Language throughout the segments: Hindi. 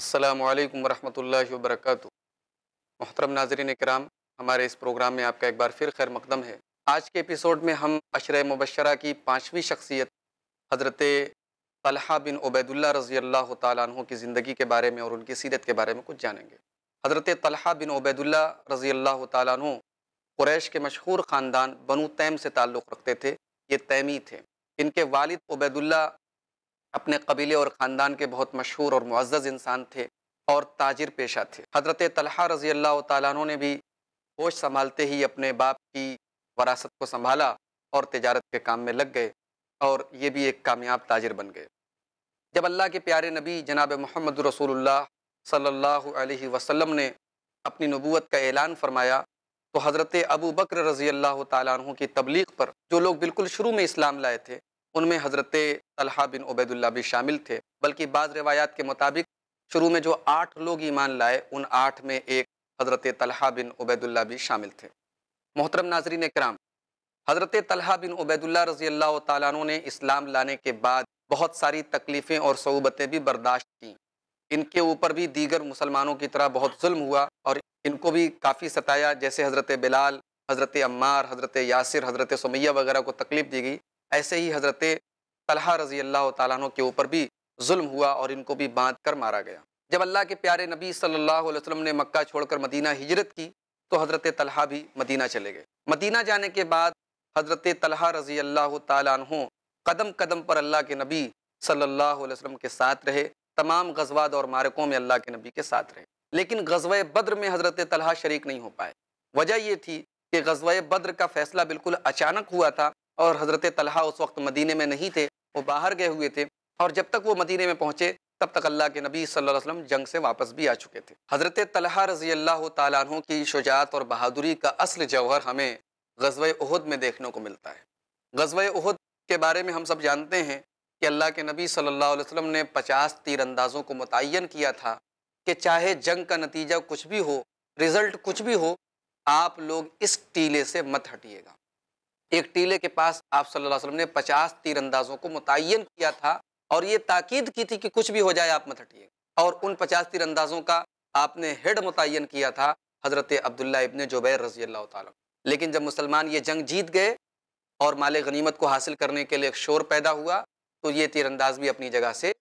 असलकम वालेकुम वरहमतुल्लाहि वबरकatuh मोहतरम नाजरीन कराम हमारे इस प्रोग्राम में आपका एक बार फिर खैर मकदम है आज के एपिसोड में हम अशर मुबशरा की पाँचवीं शख्सियत हज़रत तलहा बिन उबैदुल्ला रज़ी अल्लाह तु की ज़िंदगी के बारे में और उनकी सीरत के बारे में कुछ जानेंगे हज़रत तलहा बिन उबैदुल्ला रज़ी अल्लाह तु क्रैश के मशहूर ख़ानदान बनु तैम से ताल्लुक़ रखते थे ये तैमी थे इनके वालिद उबैदुल्ला अपने कबीले और ख़ानदान के बहुत मशहूर और मुआज़ इंसान थे और ताजिर पेशा थे हज़रत तलहा रज़ी अल्लाह तु ने भी होश संभालते ही अपने बाप की वरासत को संभाला और तजारत के काम में लग गए और ये भी एक कामयाब ताजिर बन गए जब अल्लाह के प्यारे नबी जनाब मोहम्मद रसूलुल्लाह सल्लल्लाहु अलैहि वसल्लम ने अपनी नबूत का ऐलान फरमाया तो हज़रत अबू बकर रज़ी अल्लाह तु की तबलीग पर जो लोग बिल्कुल शुरू में इस्लाम लाए थे उनमें हज़रत तलहा बिन उबैदुल्ला भी शामिल थे बल्कि बाज़ रवायात के मुताबिक शुरू में जो आठ लोग ईमान लाए उन आठ में एक हज़रत तलहा बिन उबैदुल्ला भी शामिल थे मोहतरम नाजरीन कराम हज़रत तलहा बिन उबैदुल्ला रज़ी अल्लाह तु ने इस्लाम लाने के बाद बहुत सारी तकलीफ़ें और सूबतें भी बर्दाश्त की इनके ऊपर भी दीगर मुसलमानों की तरह बहुत जुल्म हुआ और इनको भी काफ़ी सताया जैसे हज़रत बिलाल हज़रत अम्मार हज़रत यासिर हज़रत सुमैया वगैरह को तकलीफ़ दी गई ऐसे ही हज़रत तलहा रज़ी अल्लाह तु के ऊपर भी जुल्म हुआ और इनको भी बांध कर मारा गया जब अल्लाह के प्यारे नबी सल्लल्लाहु अलैहि वसल्लम ने मक्का छोड़कर मदीना हिजरत की तो हज़रत तलहा भी मदीना चले गए मदीना जाने के बाद हज़रत तलहा रज़ी अल्लाह तु कदम कदम पर अल्लाह के नबी सल्लल्लाहु अलैहि वसल्लम के साथ रहे तमाम गजवाद और मारकों में अल्लाह के नबी के साथ रहे लेकिन गजव बद्र में हज़रत तलहा शरीक नहीं हो पाए वजह यह थी कि गजब बद्र का फ़ैसला बिल्कुल अचानक हुआ था और हज़रत तलहा उस वक्त मदीने में नहीं थे वो बाहर गए हुए थे और जब तक वो मदीने में पहुँचे तब तक अल्लाह के नबी सल्लल्लाहु अलैहि वसल्लम जंग से वापस भी आ चुके थे हज़रत तलहा रज़ी अल्लाह तु की शुजात और बहादुरी का असल जौहर हमें गजब उहद में देखने को मिलता है गजब उहद के बारे में हम सब जानते हैं कि अल्लाह के नबी सल्ला वसम वसल्लम ने 50 तीरंदाज़ों को मुतन किया था कि चाहे जंग का नतीजा कुछ भी हो रिज़ल्ट कुछ भी हो आप लोग इस टीले से मत हटिएगा एक टीले के पास आप सल्लल्लाहु अलैहि वसल्लम ने पचास तीरंदाजों को मुतन किया था और ये ताकीद की थी कि कुछ भी हो जाए आप मत हटिए और उन पचास अंदाज़ों का आपने हेड मुतन किया था हज़रत अब्दुल्ला इबन जुबैर रजी अल्लाह तला लेकिन जब मुसलमान ये जंग जीत गए और माल गनीमत को हासिल करने के लिए एक शोर पैदा हुआ तो ये तीरंदाज भी अपनी जगह से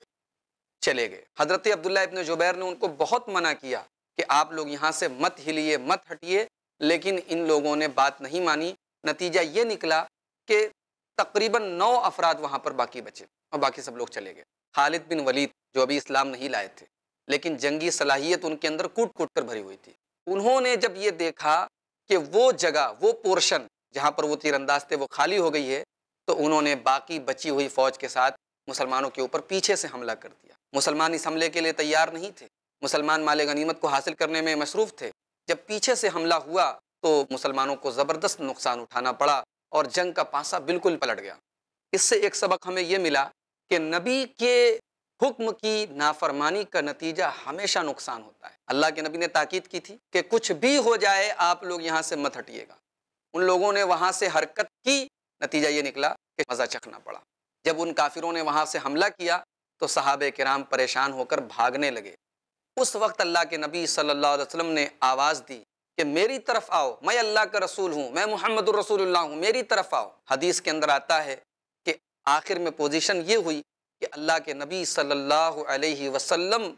चले गए हज़रत अब्दुल्ला इबन जुबैर ने उनको बहुत मना किया कि आप लोग यहाँ से मत हिलिए मत हटिए लेकिन इन लोगों ने बात नहीं मानी नतीजा ये निकला कि तकरीबन नौ अफराद वहाँ पर बाकी बचे और बाकी सब लोग चले गए खालिद बिन वलीद जो अभी इस्लाम नहीं लाए थे लेकिन जंगी सलाहियत उनके अंदर कूट कूट कर भरी हुई थी उन्होंने जब ये देखा कि वो जगह वो पोर्शन जहाँ पर वो तीरंदाज थे वो खाली हो गई है तो उन्होंने बाकी बची हुई फौज के साथ मुसलमानों के ऊपर पीछे से हमला कर दिया मुसलमान इस हमले के लिए तैयार नहीं थे मुसलमान माले गनीमत को हासिल करने में मसरूफ़ थे जब पीछे से हमला हुआ तो मुसलमानों को ज़बरदस्त नुकसान उठाना पड़ा और जंग का पासा बिल्कुल पलट गया इससे एक सबक हमें यह मिला कि नबी के हुक्म की नाफरमानी का नतीजा हमेशा नुकसान होता है अल्लाह के नबी ने ताकीद की थी कि कुछ भी हो जाए आप लोग यहाँ से मत हटिएगा उन लोगों ने वहाँ से हरकत की नतीजा ये निकला कि मज़ा चखना पड़ा जब उन काफिरों ने वहाँ से हमला किया तो साहब कराम परेशान होकर भागने लगे उस वक्त अल्लाह के नबी सल्ला वसलम ने आवाज़ दी कि मेरी तरफ आओ मैं अल्लाह का रसूल हूँ मैं मोहम्मद रसूल हूँ मेरी तरफ आओ हदीस के अंदर आता है कि आखिर में पोजीशन ये हुई कि अल्लाह के नबी सल्लल्लाहु अलैहि वसल्लम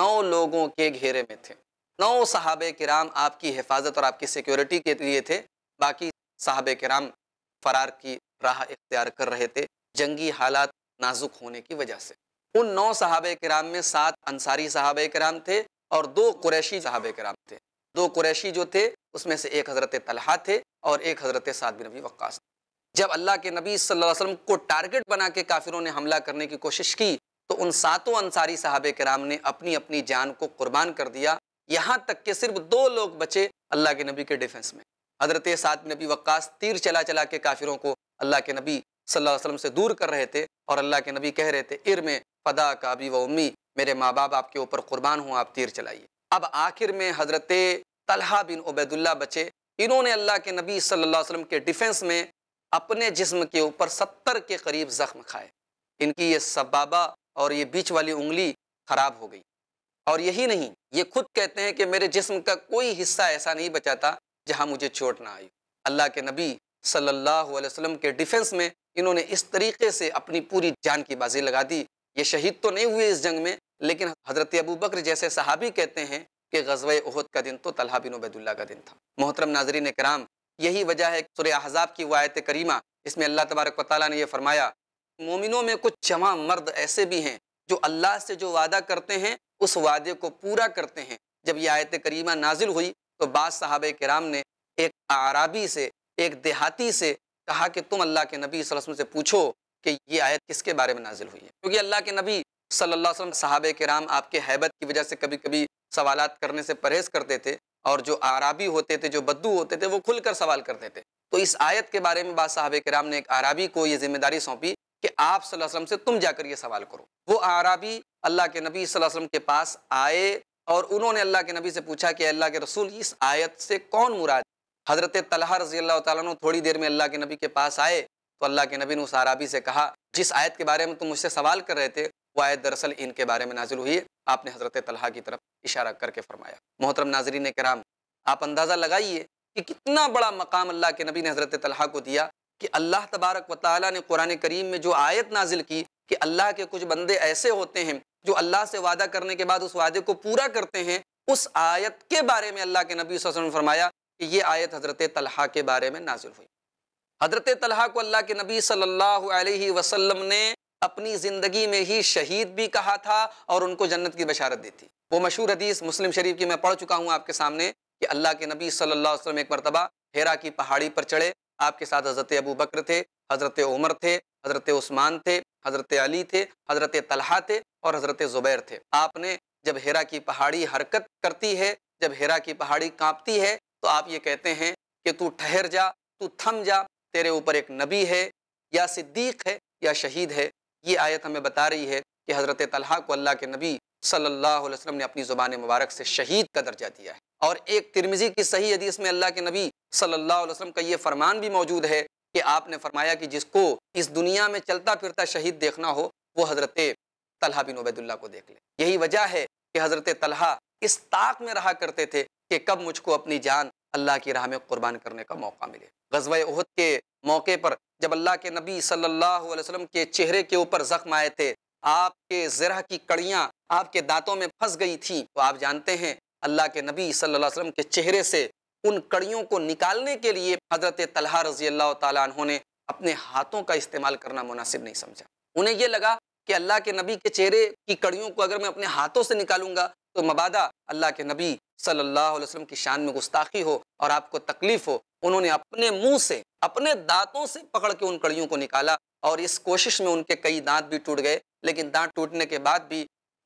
नौ लोगों के घेरे में थे नौ साहब कराम आपकी हिफाजत और आपकी सिक्योरिटी के लिए थे बाकी साहब कराम फरार की राह इख्तियार कर रहे थे जंगी हालात नाजुक होने की वजह से उन नौ साहब कराम में सात अंसारी साहब कराम थे और दो कुरैशी साहब कराम थे दो कुरैशी जो थे उसमें से एक हज़रत तलहा थे और एक हज़रत सात बिन नबी वक्स जब अल्लाह के नबी सल्लल्लाहु अलैहि वसल्लम को टारगेट बना के काफिरों ने हमला करने की कोशिश की तो उन सातों अंसारी साहब कराम ने अपनी अपनी जान को कुर्बान कर दिया यहाँ तक कि सिर्फ दो लोग बचे अल्लाह के नबी के डिफेंस में हजरत सात नबी वक्स तीर चला चला के काफिरों को अल्लाह के नबी सल्लल्लाहु अलैहि वसल्लम से दूर कर रहे थे और अल्लाह के नबी कह रहे थे इर में फदा का अबी व उम्मी मेरे माँ बाप आपके ऊपर कुर्बान हों आप तीर चलाइए अब आखिर में हज़रत तलहा बिन उबैदुल्ला बचे इन्होंने अल्लाह के नबी सल्लल्लाहु अलैहि वसल्लम के डिफेंस में अपने जिस्म के ऊपर सत्तर के करीब ज़ख्म खाए इनकी ये सबाबा और ये बीच वाली उंगली ख़राब हो गई और यही नहीं ये खुद कहते हैं कि मेरे जिस्म का कोई हिस्सा ऐसा नहीं बचा था जहाँ मुझे चोट ना आई अल्लाह के नबी सल्लल्लाहु अलैहि वसल्लम के डिफेंस में इन्होंने इस तरीके से अपनी पूरी जान की बाजी लगा दी ये शहीद तो नहीं हुए इस जंग में लेकिन हज़रत अबू बकर जैसे सहाबी कहते हैं कि गजब उहद का दिन तो तलहा बिन उबैदुल्ला का दिन था मोहतरम नाजरीन कराम यही वजह है सुर अहजाब की वायत करीमा इसमें अल्लाह तबारक वाली ने यह फरमाया मोमिनों में कुछ जमा मर्द ऐसे भी हैं जो अल्लाह से जो वादा करते हैं उस वादे को पूरा करते हैं जब यह आयत करीमा नाजिल हुई तो बाद साहब कराम ने एक आरबी से एक देहाती से कहा कि तुम अल्लाह के नबी वसल्लम से पूछो कि ये आयत किसके बारे में नाजिल हुई है क्योंकि अल्लाह के नबी सल्ला अलैहि साहब सहाबे कराम आपके हैबत की वजह से कभी कभी सवाल करने से परहेज करते थे और जो आराबी होते थे जो बद्दू होते थे वो खुलकर सवाल करते थे तो इस आयत के बारे में बाद साहब कराम ने एक आराबी को ये जिम्मेदारी सौंपी कि आप सल्लल्लाहु से तुम जाकर ये सवाल करो वो आराबी अल्लाह के नबी सल्लल्लाहु वसल्लम के पास आए और उन्होंने अल्लाह के नबी से पूछा कि अल्लाह के रसूल इस आयत से कौन मुराद हज़रत तलहा रजी अल्लाह तु थोड़ी देर में अल्लाह के नबी के पास आए तो अल्लाह के नबी ने उस आराबी से कहा जिस आयत के बारे में तुम मुझसे सवाल कर रहे थे वो आयत दरअसल इनके बारे में नाजिल हुई है आपने हज़रत तलहा की तरफ इशारा करके फरमाया मोहतरम नाजरीन कराम आप अंदाज़ा लगाइए कि कितना बड़ा मकाम अल्लाह के नबी ने हज़रत तलहा को दिया कि अल्लाह तबारक व ताली ने कुरान करीम में जो आयत नाजिल की कि अल्लाह के कुछ बंदे ऐसे होते हैं जो अल्लाह से वादा करने के बाद उस वादे को पूरा करते हैं उस आयत के बारे में अल्लाह के नबी वसल्लम फरमाया कि ये आयत हज़रत तलहा के बारे में नाजिल हुई हज़रत तलहा को अल्लाह के नबी सल्लल्लाहु अलैहि वसल्लम ने अपनी ज़िंदगी में ही शहीद भी कहा था और उनको जन्नत की बशारत दी थी वो मशहूर हदीस मुस्लिम शरीफ की मैं पढ़ चुका हूँ आपके सामने कि अल्लाह के नबी सल्लल्लाहु अलैहि वसल्लम एक मरतबा हेरा की पहाड़ी पर चढ़े आपके साथ हज़रत अबू बकर थे हज़रत उमर थे हज़रत उस्मान थे हज़रत अली थे हज़रत तलहा थे और हज़रत ज़ुबैर थे आपने जब हेरा की पहाड़ी हरकत करती है जब हेरा की पहाड़ी कांपती है तो आप ये कहते हैं कि तू ठहर जा तू थम जा तेरे ऊपर एक नबी है या सिद्दीक है या शहीद है ये आयत हमें बता रही है कि हज़रत तलहा को अल्लाह के नबी सल्लल्लाहु अलैहि वसल्लम ने अपनी ज़ुबान मुबारक से शहीद का दर्जा दिया है और एक तिरमिज़ी की सही हदीस में अल्लाह के नबी सल्लल्लाहु अलैहि वसल्लम का ये फरमान भी मौजूद है कि आपने फरमाया कि जिसको इस दुनिया में चलता फिरता शहीद देखना हो वो हज़रत तलहा बिन उबैदुल्ला को देख ले यही वजह है कि हज़रत तलहा इस ताक में रहा करते थे कि कब मुझको अपनी जान अल्लाह की राह में कुर्बान करने का मौका मिले गजवा उहद के मौके पर जब अल्लाह के नबी सल्लल्लाहु अलैहि वसल्लम के चेहरे के ऊपर ज़ख्म आए थे आपके ज़रा की कड़ियाँ आपके दांतों में फंस गई थी तो आप जानते हैं अल्लाह के नबी सल्लल्लाहु अलैहि वसल्लम के चेहरे से उन कड़ियों को निकालने के लिए हज़रत तलहा रजी अल्लाह तु ने अपने हाथों का इस्तेमाल करना मुनासिब नहीं समझा उन्हें यह लगा कि अल्लाह के नबी के चेहरे की कड़ियों को अगर मैं अपने हाथों से निकालूंगा तो मबादा अल्लाह के नबी सल्लल्लाहु अलैहि वसल्लम की शान में गुस्ताखी हो और आपको तकलीफ़ हो उन्होंने अपने मुंह से अपने दांतों से पकड़ के उन कड़ियों को निकाला और इस कोशिश में उनके कई दांत भी टूट गए लेकिन दांत टूटने के बाद भी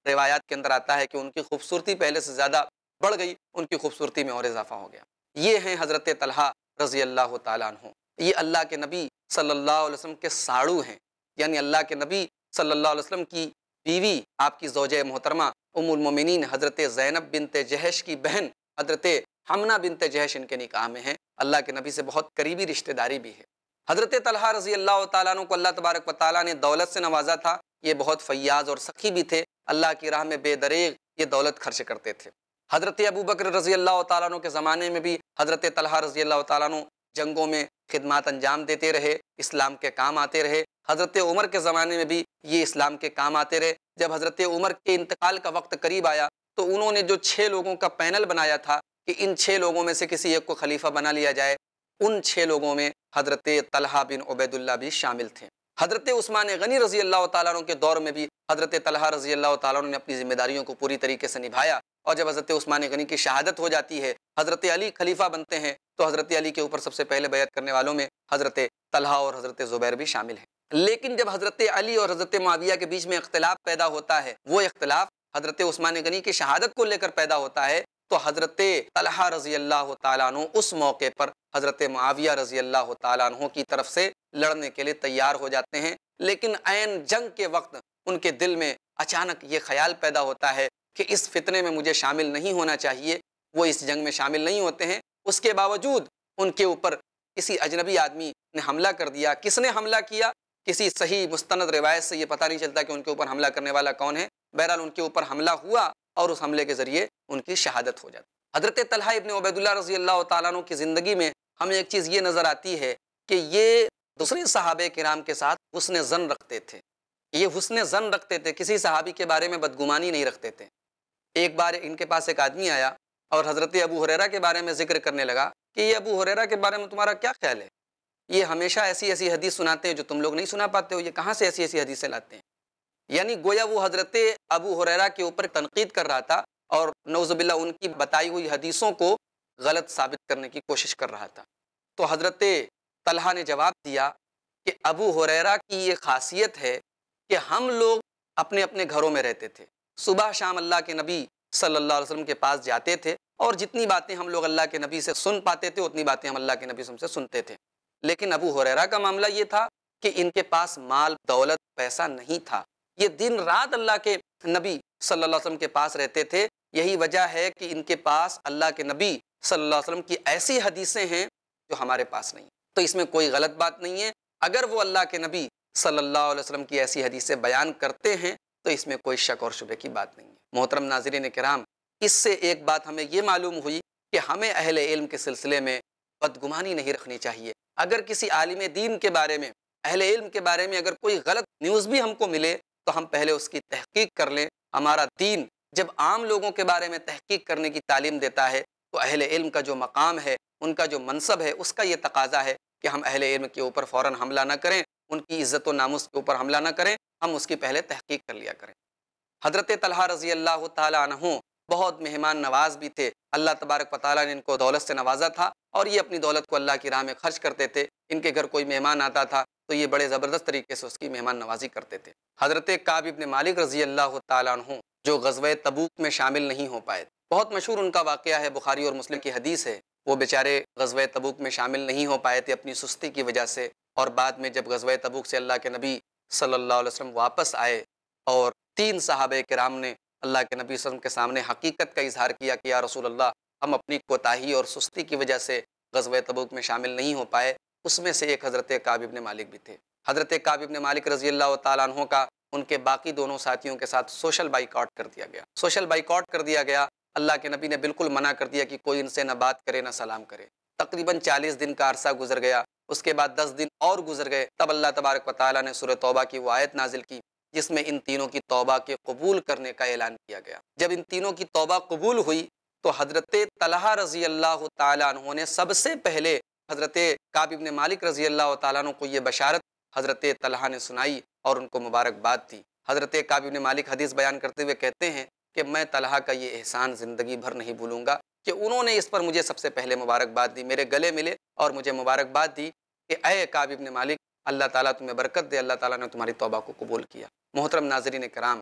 रिवायात के अंदर आता है कि उनकी खूबसूरती पहले से ज़्यादा बढ़ गई उनकी खूबसूरती में और इजाफा हो गया ये हैं हज़रत तलहा रज़ी अल्लाह तु ये अल्लाह के नबी सल्ला वसम के साड़ू हैं यानी अल्लाह के नबी सल्ला वसम की बीवी आपकी जोज मोहतरमा उमुलमिन हज़रत ज़ैनब बिन तहश की बहन हज़रत हमना बिन जहश इनके निकाह में है अल्लाह के नबी से बहुत करीबी रिश्तेदारी भी है हज़रत तलहा रजी अल्लाह तु को अल्लाह तबारक व ताली ने दौलत से नवाजा था ये बहुत फैयाज और सखी भी थे अल्लाह की राह में बेदरेग ये दौलत खर्च करते थे हज़रत अबू बकर रजी अल्लाह तु के ज़माने में भी हज़रत तलहा रजी अल्लाह तु जंगों में खिदमत अंजाम देते रहे इस्लाम के काम आते रहे हज़रत उमर के ज़माने में भी ये इस्लाम के काम आते रहे जब हज़रत उमर के इंतकाल का वक्त करीब आया तो उन्होंने जो छः लोगों का पैनल बनाया था कि इन छः लोगों में से किसी एक को खलीफा बना लिया जाए उन छः लोगों में हजरत तलहा बिन उबैदुल्ला भी शामिल थे हजरत उस्मान गनी रजी अल्लाह तु के दौर में भी हजरत तलहा रजी अल्लाह तु ने अपनी जिम्मेदारियों को पूरी तरीके से निभाया और जब हज़रत उस्मान गनी की शहादत हो जाती है हज़रत अली खलीफा बनते हैं तो हज़रत अली के ऊपर सबसे पहले बैत करने वालों में हज़रत तलहा और हज़रत ज़ुबैर भी शामिल हैं लेकिन जब हज़रत अली और हज़रत माविया के बीच में इख्तलाफ पैदा होता है वो इख्तलाफ हज़रत उस्मान गनी की शहादत को लेकर पैदा होता है तो हज़रत तलहा रज़ी अल्लाह तु उस मौके पर हज़रत माविया रज़ी अल्लाह तु की तरफ से लड़ने के लिए तैयार हो जाते हैं लेकिन आन जंग के वक्त उनके दिल में अचानक ये ख्याल पैदा होता है कि इस फितने में मुझे शामिल नहीं होना चाहिए वो इस जंग में शामिल नहीं होते हैं उसके बावजूद उनके ऊपर किसी अजनबी आदमी ने हमला कर दिया किसने हमला किया किसी सही मुस्तंद रिवायत से ये पता नहीं चलता कि उनके ऊपर हमला करने वाला कौन है बहरहाल उनके ऊपर हमला हुआ और उस हमले के ज़रिए उनकी शहादत हो जाती हज़रत तलहा इबन उबैदुल्ला रजी अल्लाह तु की ज़िंदगी में हमें एक चीज़ ये नज़र आती है कि ये दूसरे सहाब कराम के साथ हुसन ज़न रखते थे ये हुसन ज़न रखते थे किसी सहाबी के बारे में बदगुमानी नहीं रखते थे एक बार इनके पास एक आदमी आया और हज़रत अबू हुररा के बारे में जिक्र करने लगा कि ये अबू हुरेरा के बारे में तुम्हारा क्या ख्याल है ये हमेशा ऐसी ऐसी हदीस सुनाते हैं जो तुम लोग नहीं सुना पाते हो ये कहाँ से ऐसी ऐसी हदीसें लाते हैं यानी गोया वो हजरत अबू हुररा के ऊपर तनकीद कर रहा था और नौजबिल्ला उनकी बताई हुई हदीसों को गलत साबित करने की कोशिश कर रहा था तो हजरत तलहा ने जवाब दिया कि अबू हुररा की ये खासियत है कि हम लोग अपने अपने घरों में रहते थे सुबह शाम अल्लाह के नबी सल्ला वसलम के पास जाते थे और जितनी बातें हम लोग अल्लाह के नबी से सुन पाते थे उतनी बातें हम अल्लाह के नबी से सुनते थे लेकिन अबू हुररा का मामला ये था कि इनके पास माल दौलत पैसा नहीं था ये दिन रात अल्लाह के नबी सल्लल्लाहु अलैहि वसल्लम के पास रहते थे यही वजह है कि इनके पास अल्लाह के नबी सल्लल्लाहु अलैहि वसल्लम की ऐसी हदीसें हैं जो हमारे पास नहीं तो इसमें कोई गलत बात नहीं है अगर वो अल्लाह के नबी सल्लल्लाहु अलैहि वसल्लम की ऐसी हदीसें बयान करते हैं तो इसमें कोई शक और शुबे की बात नहीं है मोहतरम नाजरीन कराम इससे एक बात हमें ये मालूम हुई कि हमें अहल इल्म के सिलसिले में बदगुमानी नहीं रखनी चाहिए अगर किसी आलिम दीन के बारे में अहल इल्म के बारे में अगर कोई गलत न्यूज़ भी हमको मिले तो हम पहले उसकी तहकीक कर लें हमारा दीन जब आम लोगों के बारे में तहकीक करने की तालीम देता है तो अहले इल्म का जो मकाम है उनका जो मनसब है उसका ये तकाजा है कि हम अहले इल्म के ऊपर फौरन हमला ना करें उनकी इज़्ज़त व नामुस के ऊपर हमला ना करें हम उसकी पहले तहकीक कर लिया करें हज़रत तलहा रज़ी अल्लाह तहों बहुत मेहमान नवाज भी थे अल्लाह तबारक वाली ने इनको दौलत से नवाजा था और ये अपनी दौलत को अल्लाह की राह में खर्च करते थे इनके घर कोई मेहमान आता था तो ये बड़े ज़बरदस्त तरीके से उसकी मेहमान नवाजी करते थे हज़रत काब इबन मालिक रजी अल्लाह तु जो गजब तबूक में शामिल नहीं हो पाए बहुत मशहूर उनका वाक़ है बुखारी और मुस्लिम की हदीस है वो बेचारे गजब तबूक में शामिल नहीं हो पाए थे अपनी सुस्ती की वजह से और बाद में जब गजब तबूक से अल्लाह के नबी सल्लल्लाहु अलैहि वसल्लम वापस आए और तीन साहब कराम ने अल्लाह के नबी वसम के सामने हकीकत का इजहार किया कि या रसूल अल्लाह हम अपनी कोताही और सुस्ती की वजह से गजब तबुक में शामिल नहीं हो पाए उसमें से एक हज़रत काबिबन मालिक भी थे हज़रत काबिबन मालिक रजी अल्लाह तहों का उनके बाकी दोनों साथियों के साथ सोशल बाइकआउट कर दिया गया सोशल बाइकआउट कर दिया गया अल्लाह के नबी ने बिल्कुल मना कर दिया कि कोई इनसे ना बात करे ना सलाम करे तकरीबन 40 दिन का अरसा गुजर गया उसके बाद 10 दिन और गुजर गए तब अल्लाह तबारक वाली ने सुर तौबा की वायत नाजिल की जिसमें इन तीनों की तौबा के कबूल करने का ऐलान किया गया जब इन तीनों की तौबा कबूल हुई तो हज़रत तलह रज़ी अल्लाह तुने सबसे पहले हज़रत काबिब मालिक रज़ी अल्लाह तु को ये बशारत हज़रत तलह ने सुनाई और उनको मुबारकबाद दी हज़रत काबिब मालिक हदीस बयान करते हुए कहते हैं कि मैं तलह का ये एहसान ज़िंदगी भर नहीं भूलूंगा कि उन्होंने इस पर मुझे सबसे पहले मुबारकबाद दी मेरे गले मिले और मुझे मुबारकबाद दी कि अय काबिब मालिक अल्लाह ताली तुम्हें बरकत दे अल्लाह ताली ने तुम्हारी तोबा को कबूल किया मोहतरम नाजरीन कराम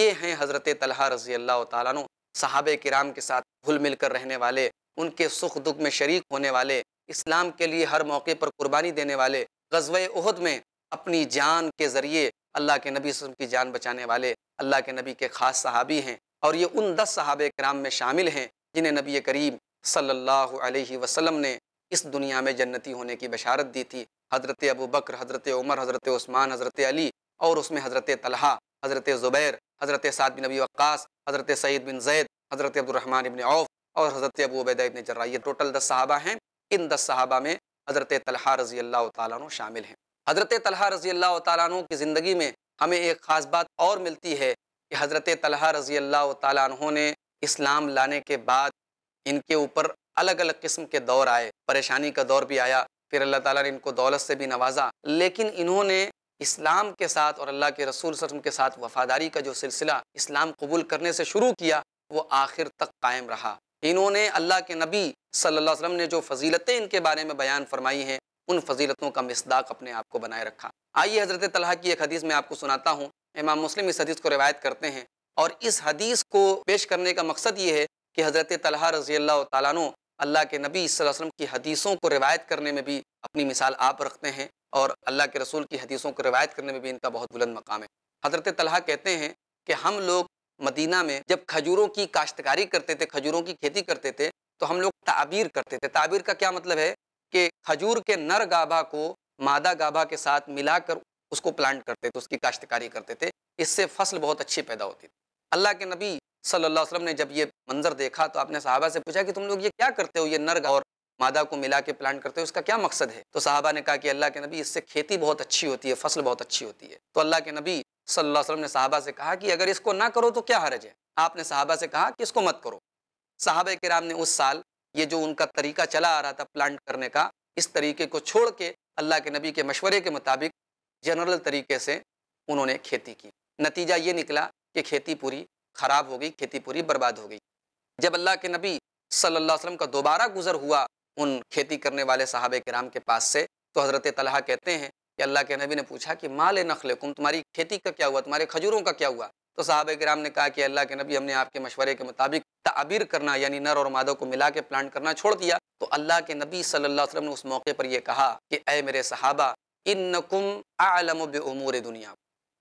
ये हैं हज़रत तलह रज़ी अल्लाह तु साहब कराम के साथ घुल मिल कर रहने वाले उनके सुख दुख में शरीक होने वाले इस्लाम के लिए हर मौके पर कुर्बानी देने वाले गजब उहद में अपनी जान के ज़रिए अल्लाह के नबी वसम की जान बचाने वाले अल्लाह के नबी के ख़ास सहाबी हैं और ये उन दस सहाब कराम में शामिल हैं जिन्हें नबी करीब सल्लल्लाहु अलैहि वसल्लम ने इस दुनिया में जन्नती होने की बशारत दी थी हज़रत अबू बकर हज़रत उमर हज़रत उस्मान हज़रत अली और उसमें हज़रत तलहा हज़रत ज़ुबैर हज़रत साद बिन नबी वक्स हज़रत सईद बिन जैद हज़रत अब्दुलरहमान इबन औफ और हज़रत अबू उबैदा इबन जर्रा ये टोटल दस साहबा हैं इन दस साहबा में हज़रत तलहा रज़ी अल्लाह तु शामिल हैं हज़रत तलहा रज़ी अल्लाह तु की ज़िंदगी में हमें एक ख़ास बात और मिलती है कि हज़रत तलहा रज़ी अल्लाह तु ने इस्लाम लाने के बाद इनके ऊपर अलग अलग किस्म के दौर आए परेशानी का दौर भी आया फिर अल्लाह ताला ने इनको दौलत से भी नवाजा लेकिन इन्होंने इस्लाम के साथ और अल्लाह के रसूल वसम के साथ वफादारी का जो सिलसिला इस्लाम कबूल करने से शुरू किया वो आखिर तक कायम रहा इन्होंने अल्लाह के नबी सल्लल्लाहु अलैहि वसल्लम ने जो फजीलतें इनके बारे में बयान फरमाई हैं उन फजीलतों का मिसदाक अपने आप को बनाए रखा आइए हज़रत तलहा की एक हदीस में आपको सुनाता हूँ इमाम मुस्लिम इस हदीस को रिवायत करते हैं और इस हदीस को पेश करने का मकसद ये है कि हज़रत तलहा रजी अल्लाह अल्लाह के नबी वसम की हदीसों को रिवायत करने में भी अपनी मिसाल आप रखते हैं और अल्लाह के रसूल की हदीसों को रिवायत करने में भी इनका बहुत बुलंद मकाम है हज़रत तलहा कहते हैं कि हम लोग मदीना में जब खजूरों की काश्तकारी करते थे खजूरों की खेती करते थे तो हम लोग ताबीर करते थे ताबीर का क्या मतलब है कि खजूर के नर गाभा को मादा गाभा के साथ मिलाकर उसको प्लांट करते थे उसकी काश्तकारी करते थे इससे फसल बहुत अच्छी पैदा होती थी अल्लाह के नबी सल्लल्लाहु अलैहि वसल्लम ने जब ये मंजर देखा तो आपने साहबा से पूछा कि तुम लोग ये क्या करते हो ये नर और मादा को मिला के प्लांट करते हैं उसका क्या मकसद है तो साहबा ने कहा कि अल्लाह के नबी इससे खेती बहुत अच्छी होती है फसल बहुत अच्छी होती है तो अल्लाह के नबी सल्लल्लाहु अलैहि वसल्लम ने साहबा से कहा कि अगर इसको ना करो तो क्या हरज है आपने साहबा से कहा कि इसको मत करो साहब के राम ने उस साल ये जो उनका तरीका चला आ रहा था प्लांट करने का इस तरीके को छोड़ के अल्लाह के नबी के मशवरे के मुताबिक जनरल तरीके से उन्होंने खेती की नतीजा ये निकला कि खेती पूरी ख़राब हो गई खेती पूरी बर्बाद हो गई जब अल्लाह के नबी सल्लल्लाहु अलैहि वसल्लम का दोबारा गुजर हुआ उन खेती करने वाले साहब कराम के पास से तो हज़रत तलहा कहते हैं कि अल्लाह के नबी ने पूछा कि माल नखल कुम तुम्हारी खेती का क्या हुआ तुम्हारे खजूरों का क्या हुआ तो साहब कराम ने कहा कि अल्लाह के नबी हमने आपके मशवरे के मुताबिक तबीर करना यानी नर और मादों को मिला के प्लांट करना छोड़ दिया तो अल्लाह के नबी सल्ला वसलम ने उस मौके पर यह कहा कि अय मेरे सहाबा इन नकुम आलम बमूर दुनिया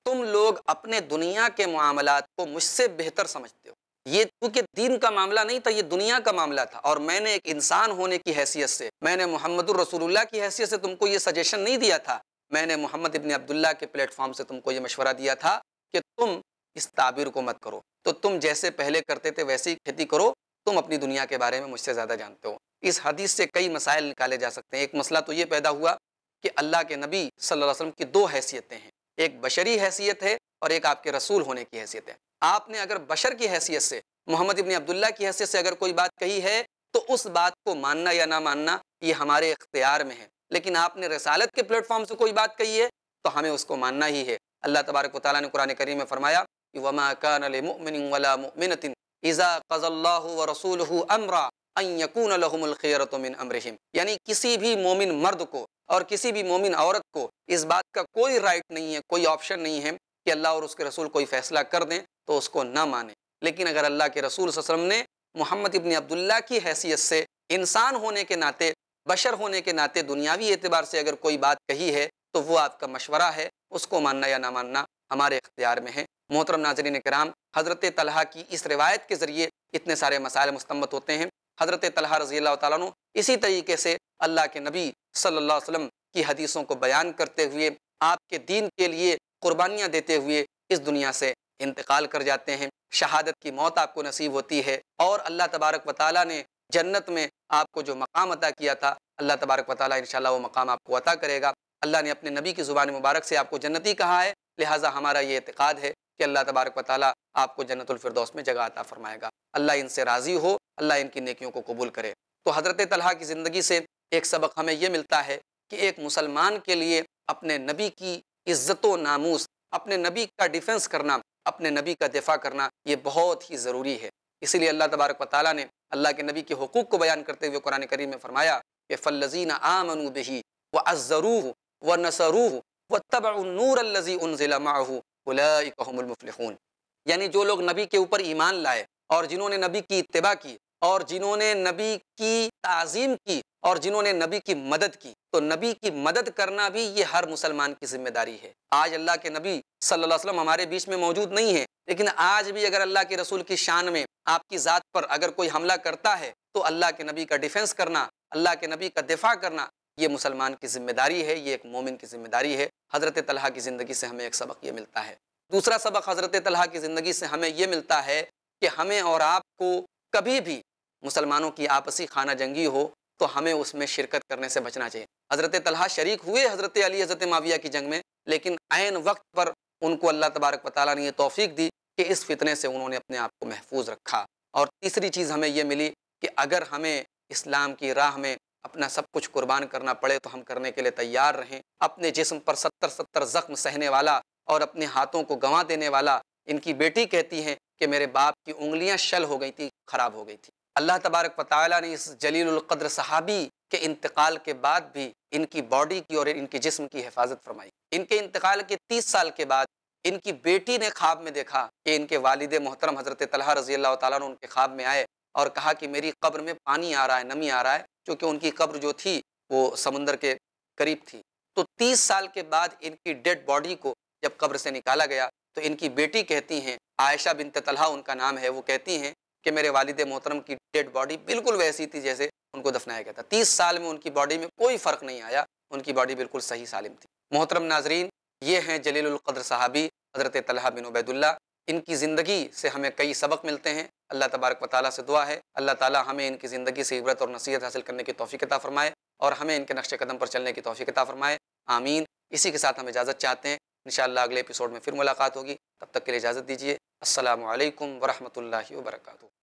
तुम लोग अपने दुनिया के मामला को मुझसे बेहतर समझते हो ये क्योंकि दीन का मामला नहीं था ये दुनिया का मामला था और मैंने एक इंसान होने की हैसियत से मैंने मोहम्मद रसूलुल्लाह की हैसियत से तुमको ये सजेशन नहीं दिया था मैंने मोहम्मद इबन अब्दुल्ला के प्लेटफॉर्म से तुमको ये मशवरा दिया था कि तुम इस ताबीर को मत करो तो तुम जैसे पहले करते थे वैसे ही खेती करो तुम अपनी दुनिया के बारे में मुझसे ज़्यादा जानते हो इस हदीस से कई मसाइल निकाले जा सकते हैं एक मसला तो ये पैदा हुआ कि अल्लाह के नबी सल्लल्लाहु अलैहि वसल्लम की दो हैसियतें हैं एक बशरी हैसियत है और एक आपके रसूल होने की हैसियत है आपने अगर बशर की हैसियत से मोहम्मद इबन अब्दुल्ला की हैसियत से अगर कोई बात कही है तो उस बात को मानना या ना मानना ये हमारे इख्तियार में है लेकिन आपने रसालत के प्लेटफॉर्म से कोई बात कही है तो हमें उसको मानना ही है अल्लाह तबारक ताली ने कुरान करीम में फरमाया कि वमा कान वला मुमिनतिन इज़ा व रसूलुहु अमरा अयकून लहमलखैरत मिन अमरहिम यानी किसी भी मोमिन मर्द को और किसी भी मोमिन औरत को इस बात का कोई राइट नहीं है कोई ऑप्शन नहीं है कि अल्लाह और उसके रसूल कोई फ़ैसला कर दें तो उसको ना माने लेकिन अगर अल्लाह के रसूल वसलम ने मोहम्मद इबन अब्दुल्ला की हैसियत से इंसान होने के नाते बशर होने के नाते दुनियावी एतबार से अगर कोई बात कही है तो वो आपका मशवरा है उसको मानना या ना मानना हमारे इख्तियार में है मोहतरम नाजरीन कराम हज़रत तलहा की इस रिवायत के ज़रिए इतने सारे मसाले मुस्तमत होते हैं हज़रत तलहा रजी तु इसी तरीके से अल्लाह के नबी सल्लल्लाहु अलैहि वसल्लम की हदीसों को बयान करते हुए आपके दीन के लिए कुर्बानियाँ देते हुए इस दुनिया से इंतकाल कर जाते हैं शहादत की मौत आपको नसीब होती है और अल्लाह तबारक व ताली ने जन्नत में आपको जो मकाम अता किया था अल्लाह तबारक व ताली इन वो मकाम आपको अता करेगा अल्लाह ने अपने नबी की ज़ुबान मुबारक से आपको जन्नती कहा है लिहाजा हमारा ये अतकाद है कि अल्लाह तबारक वाली आपको जन्नतफरदौस में जगह अता फरमाएगा अल्लाह इनसे राज़ी हो अल्लाह इनकी नेकियों को कबूल करे तो हज़रत तलहा की ज़िंदगी से एक सबक हमें यह मिलता है कि एक मुसलमान के लिए अपने नबी की इज़्ज़त नामूस अपने नबी का डिफेंस करना अपने नबी का दिफा करना ये बहुत ही ज़रूरी है इसीलिए अल्लाह तबारक वाली ने अल्लाह के नबी के हकूक़ को बयान करते हुए कुरान करीम में फ़रमाया कि फ़ल्लजीन आमनू बही व अज़रूह व नसरूह व तब नूर लजी उन ज़िला माहू उलाफलखून यानी जो लोग नबी के ऊपर ईमान लाए और जिन्होंने नबी की इतबा की और जिन्होंने नबी की तज़ीम की और जिन्होंने नबी की मदद की तो नबी की मदद करना भी ये हर मुसलमान की जिम्मेदारी है आज अल्लाह के नबी सल्लल्लाहु अलैहि वसल्लम हमारे बीच में मौजूद नहीं है लेकिन आज भी अगर अल्लाह के रसूल की शान में आपकी ज़ात पर अगर कोई हमला करता है तो अल्लाह के नबी का डिफेंस करना अल्लाह के नबी का दिफा करना ये मुसलमान की ज़िम्मेदारी है ये एक मोमिन की ज़िम्मेदारी है हज़रत तलहा की ज़िंदगी से हमें एक सबक ये मिलता है दूसरा सबक हज़रत तलहा की ज़िंदगी से हमें ये मिलता है कि हमें और आपको कभी भी मुसलमानों की आपसी खाना जंगी हो तो हमें उसमें शिरकत करने से बचना चाहिए हज़रत तलहा शरीक हुए हज़रत अली हज़रत माविया की जंग में लेकिन आन वक्त पर उनको अल्लाह तबारक वाली ने यह तोफ़ीक दी कि इस फितने से उन्होंने अपने आप को महफूज रखा और तीसरी चीज़ हमें यह मिली कि अगर हमें इस्लाम की राह में अपना सब कुछ कुर्बान करना पड़े तो हम करने के लिए तैयार रहें अपने जिस्म पर सत्तर सत्तर ज़ख्म सहने वाला और अपने हाथों को गंवा देने वाला इनकी बेटी कहती है कि मेरे बाप की उंगलियां शल हो गई थी ख़राब हो गई थी अल्लाह तबारक वाली ने इस जलीलकद्र सहाबी के इंतकाल के बाद भी इनकी बॉडी की और इनके जिस्म की हिफाजत फरमाई इनके इंतकाल के तीस साल के बाद इनकी बेटी ने ख्वाब में देखा कि इनके वालिद मोहतरम हज़रत तलहा रजी अल्लाह उनके ख्वाब में आए और कहा कि मेरी कब्र में पानी आ रहा है नमी आ रहा है क्योंकि उनकी कब्र जो थी वो समुंदर के करीब थी तो 30 साल के बाद इनकी डेड बॉडी को जब कब्र से निकाला गया तो इनकी बेटी कहती हैं आयशा बिन तलहा उनका नाम है वो कहती हैं कि मेरे वालिद मोहतरम की डेड बॉडी बिल्कुल वैसी थी जैसे उनको दफनाया गया था तीस साल में उनकी बॉडी में कोई फ़र्क नहीं आया उनकी बॉडी बिल्कुल सही सालिम थी मोहतरम नाजरीन ये हैं जलील कद्र साहबी हज़रत तलहा बिन उबैदुल्ला इनकी ज़िंदगी से हमें कई सबक मिलते हैं अल्लाह तबारक वाली से दुआ है अल्लाह ताली हमें इनकी ज़िंदगी से इबरत और नसीहत हासिल करने की तोफ़ीकता फ़रमाए और हमें इनके नक्श कदम पर चलने की तोफ़ीकता फ़रमाए आमीन इसी के साथ हम इजाज़त चाहते हैं इन अगले एपिसोड में फिर मुलाकात होगी तब तक के लिए इजाज़त दीजिए असल वरहमल वर्का